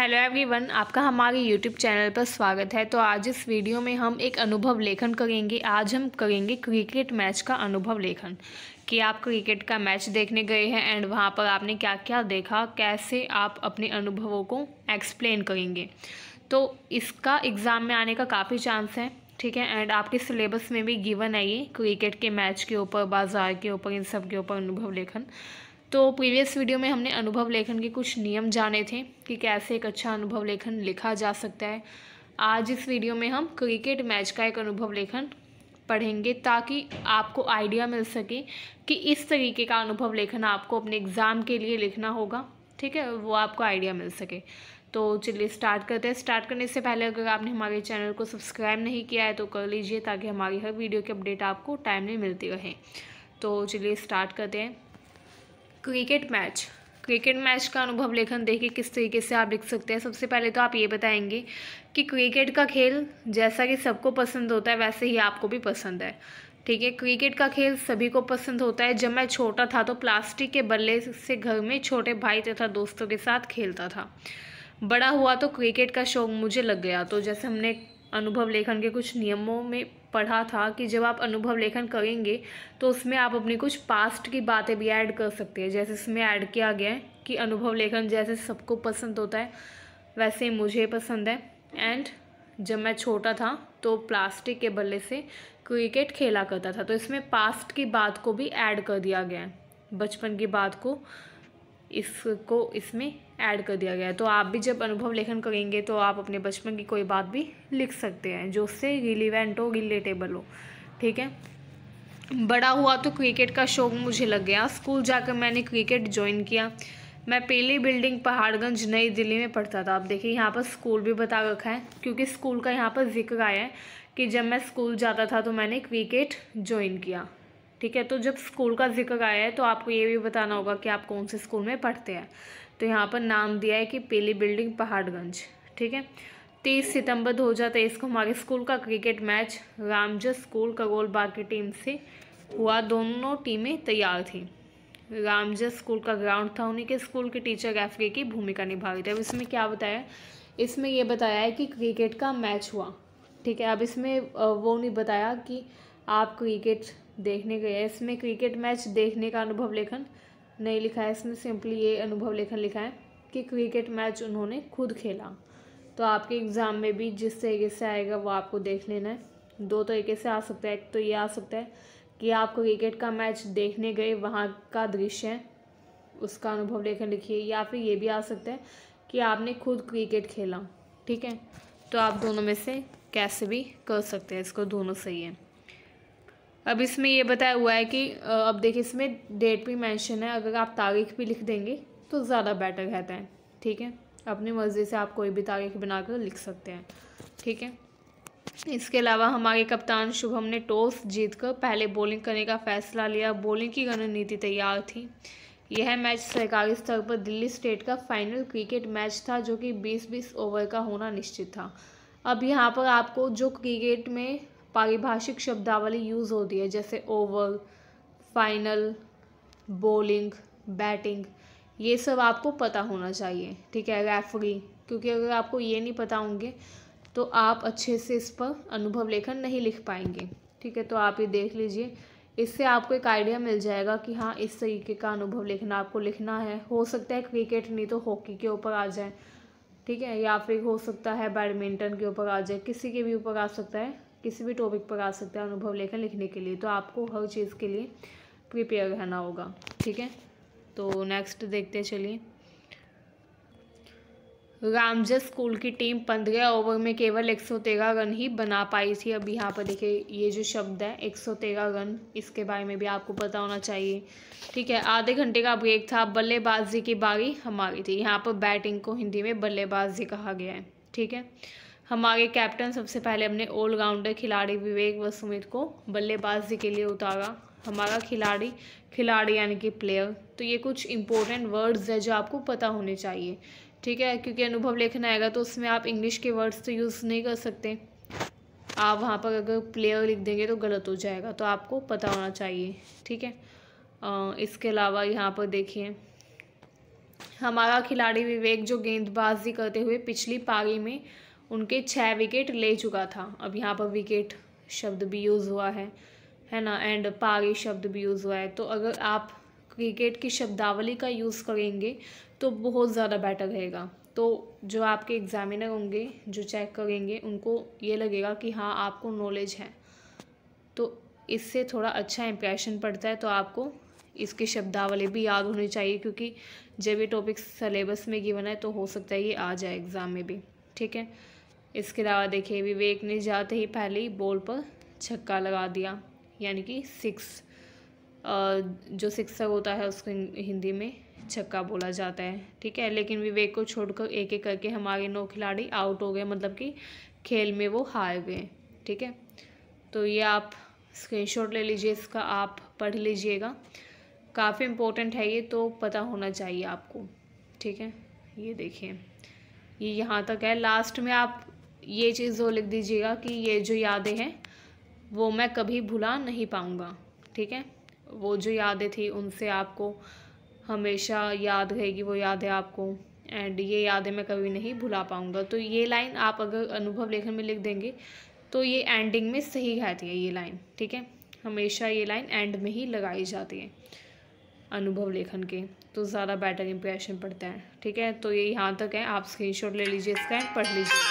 hello everyone आपका हमारे YouTube channel पर स्वागत है तो आज इस वीडियो में हम एक अनुभव लेखन करेंगे आज हम करेंगे क्रिकेट मैच का अनुभव लेखन कि आप क्रिकेट का मैच देखने गए हैं एंड वहाँ पर आपने क्या क्या देखा कैसे आप अपने अनुभवों को एक्सप्लेन करेंगे तो इसका एग्ज़ाम में आने का काफ़ी चांस है ठीक है एंड आपके सिलेबस में भी गिवन है ये क्रिकेट के मैच के ऊपर बाजार के ऊपर इन सब के ऊपर अनुभव लेखन तो प्रीवियस वीडियो में हमने अनुभव लेखन के कुछ नियम जाने थे कि कैसे एक अच्छा अनुभव लेखन लिखा जा सकता है आज इस वीडियो में हम क्रिकेट मैच का एक अनुभव लेखन पढ़ेंगे ताकि आपको आइडिया मिल सके कि इस तरीके का अनुभव लेखन आपको अपने एग्ज़ाम के लिए लिखना होगा ठीक है वो आपको आइडिया मिल सके तो चलिए स्टार्ट करते हैं स्टार्ट करने से पहले अगर आपने हमारे चैनल को सब्सक्राइब नहीं किया है तो कर लीजिए ताकि हमारी हर वीडियो की अपडेट आपको टाइमली मिलती रहे तो चलिए स्टार्ट करते हैं क्रिकेट मैच क्रिकेट मैच का अनुभव लेखन देखिए किस तरीके से आप लिख सकते हैं सबसे पहले तो आप ये बताएंगे कि क्रिकेट का खेल जैसा कि सबको पसंद होता है वैसे ही आपको भी पसंद है ठीक है क्रिकेट का खेल सभी को पसंद होता है जब मैं छोटा था तो प्लास्टिक के बल्ले से घर में छोटे भाई तथा दोस्तों के साथ खेलता था बड़ा हुआ तो क्रिकेट का शौक मुझे लग गया तो जैसे हमने अनुभव लेखन के कुछ नियमों में पढ़ा था कि जब आप अनुभव लेखन करेंगे तो उसमें आप अपनी कुछ पास्ट की बातें भी ऐड कर सकते हैं जैसे इसमें ऐड किया गया है कि अनुभव लेखन जैसे सबको पसंद होता है वैसे मुझे पसंद है एंड जब मैं छोटा था तो प्लास्टिक के बल्ले से क्रिकेट खेला करता था तो इसमें पास्ट की बात को भी ऐड कर दिया गया है बचपन की बात को इसको इसमें ऐड कर दिया गया है तो आप भी जब अनुभव लेखन करेंगे तो आप अपने बचपन की कोई बात भी लिख सकते हैं जो उससे रिलीवेंट हो रिलेटेबल हो ठीक है बड़ा हुआ तो क्रिकेट का शौक मुझे लग गया स्कूल जाकर मैंने क्रिकेट ज्वाइन किया मैं पहली बिल्डिंग पहाड़गंज नई दिल्ली में पढ़ता था आप देखिए यहाँ पर स्कूल भी बता रखा है क्योंकि स्कूल का यहाँ पर जिक्र आया है कि जब मैं स्कूल जाता था तो मैंने क्रिकेट ज्वाइन किया ठीक है तो जब स्कूल का जिक्र आया है तो आपको ये भी बताना होगा कि आप कौन से स्कूल में पढ़ते हैं तो यहाँ पर नाम दिया है कि पीली बिल्डिंग पहाड़गंज ठीक है तेईस सितंबर दो हजार तेईस को हमारे स्कूल का cricket match Ramjas school Bagh की टीम से हुआ दोनों टीमें तैयार थी रामजस स्कूल का ग्राउंड था उन्हीं के स्कूल के टीचर एफके की भूमिका निभा रही थी अब इसमें क्या बताया इसमें यह बताया है कि क्रिकेट का मैच हुआ ठीक है अब इसमें वो नहीं बताया कि आप क्रिकेट देखने गए इसमें क्रिकेट मैच देखने का अनुभव लेखन नहीं लिखा है इसमें सिंपली ये अनुभव लेखन लिखा है कि क्रिकेट मैच उन्होंने खुद खेला तो आपके एग्ज़ाम में भी जिस तरीके से आएगा वो आपको देख लेना है दो तरीके से आ सकता है एक तो ये आ सकता है कि आप क्रिकेट का मैच देखने गए वहाँ का दृश्य है उसका अनुभव लेखन लिखिए या फिर ये भी आ सकता है कि आपने खुद क्रिकेट खेला ठीक है तो आप दोनों में से कैसे भी कर सकते हैं इसको दोनों सही है अब इसमें ये बताया हुआ है कि अब देखिए इसमें डेट भी मेंशन है अगर आप तारीख भी लिख देंगे तो ज़्यादा बेटर रहता है ठीक है अपनी मर्ज़ी से आप कोई भी तारीख बना कर लिख सकते हैं ठीक है इसके अलावा हमारे कप्तान शुभम ने टॉस जीतकर पहले बॉलिंग करने का फैसला लिया बॉलिंग की रणनीति तैयार थी यह मैच सरकारी स्तर पर दिल्ली स्टेट का फाइनल क्रिकेट मैच था जो कि 20-20 ओवर का होना निश्चित था अब यहाँ पर आपको जो क्रिकेट में पारिभाषिक शब्दावली यूज़ होती है जैसे ओवर फाइनल बॉलिंग बैटिंग ये सब आपको पता होना चाहिए ठीक है रेफरी क्योंकि अगर आपको ये नहीं पता होंगे तो आप अच्छे से इस पर अनुभव लेखन नहीं लिख पाएंगे ठीक है तो आप ये देख लीजिए इससे आपको एक आइडिया मिल जाएगा कि हाँ इस तरीके का अनुभव लेखन आपको लिखना है हो सकता है क्रिकेट नहीं तो हॉकी के ऊपर आ जाए ठीक है या फिर हो सकता है बैडमिंटन के ऊपर आ जाए किसी के भी ऊपर आ सकता है किसी भी टॉपिक पर आ सकता है अनुभव लेखन लिखने के लिए तो आपको हर चीज़ के लिए प्रिपेयर रहना होगा ठीक है तो नेक्स्ट देखते चलिए रामजस स्कूल की टीम पंद्रह ओवर में केवल एक सौ तेरह रन ही बना पाई थी अब यहाँ पर देखिए ये जो शब्द है एक सौ तेरह रन इसके बारे में भी आपको पता होना चाहिए ठीक है आधे घंटे का ब्रेक था बल्लेबाजी की बारी हमारी थी यहाँ पर बैटिंग को हिंदी में बल्लेबाजी कहा गया है ठीक है हमारे कैप्टन सबसे पहले अपने ऑलराउंडर खिलाड़ी विवेक व सुमित को बल्लेबाजी के लिए उतारा हमारा खिलाड़ी खिलाड़ी यानी कि प्लेयर तो ये कुछ इंपॉर्टेंट वर्ड्स है जो आपको पता होने चाहिए ठीक है क्योंकि अनुभव लेखन आएगा तो उसमें आप इंग्लिश के वर्ड्स तो यूज़ नहीं कर सकते आप वहाँ पर अगर प्लेयर लिख देंगे तो गलत हो जाएगा तो आपको पता होना चाहिए ठीक है इसके अलावा यहाँ पर देखिए हमारा खिलाड़ी विवेक जो गेंदबाजी करते हुए पिछली पारी में उनके छः विकेट ले चुका था अब यहाँ पर विकेट शब्द भी यूज़ हुआ है है ना एंड पागी शब्द भी यूज़ हुआ है तो अगर आप क्रिकेट की शब्दावली का यूज़ करेंगे तो बहुत ज़्यादा बेटर रहेगा तो जो आपके एग्ज़ामिनर होंगे जो चेक करेंगे उनको ये लगेगा कि हाँ आपको नॉलेज है तो इससे थोड़ा अच्छा इम्प्रेशन पड़ता है तो आपको इसकी शब्दावली भी याद होनी चाहिए क्योंकि जब ये टॉपिक सलेबस में गिवन है तो हो सकता है ये आ जाए एग्ज़ाम में भी ठीक है इसके अलावा देखिए विवेक ने जाते ही पहले ही बॉल पर छक्का लगा दिया यानी कि सिक्स जो सिक्सर होता है उसको हिंदी में छक्का बोला जाता है ठीक है लेकिन विवेक को छोड़कर एक एक करके हमारे नौ खिलाड़ी आउट हो गए मतलब कि खेल में वो हार गए ठीक है तो ये आप स्क्रीनशॉट ले लीजिए इसका आप पढ़ लीजिएगा काफ़ी इम्पोर्टेंट है ये तो पता होना चाहिए आपको ठीक है ये देखिए ये यहाँ तक है लास्ट में आप ये चीज़ वो लिख दीजिएगा कि ये जो यादें हैं वो मैं कभी भुला नहीं पाऊँगा ठीक है वो जो यादें थी उनसे आपको हमेशा याद रहेगी वो यादें आपको एंड ये यादें मैं कभी नहीं भुला पाऊँगा तो ये लाइन आप अगर अनुभव लेखन में लिख देंगे तो ये एंडिंग में सही रहती है ये लाइन ठीक है हमेशा ये लाइन एंड में ही लगाई जाती है अनुभव लेखन के तो ज़्यादा बेटर इंप्रेशन पड़ता है ठीक है तो ये यहाँ तक है आप स्क्रीनशॉट ले लीजिए इसका एंड पढ़ लीजिए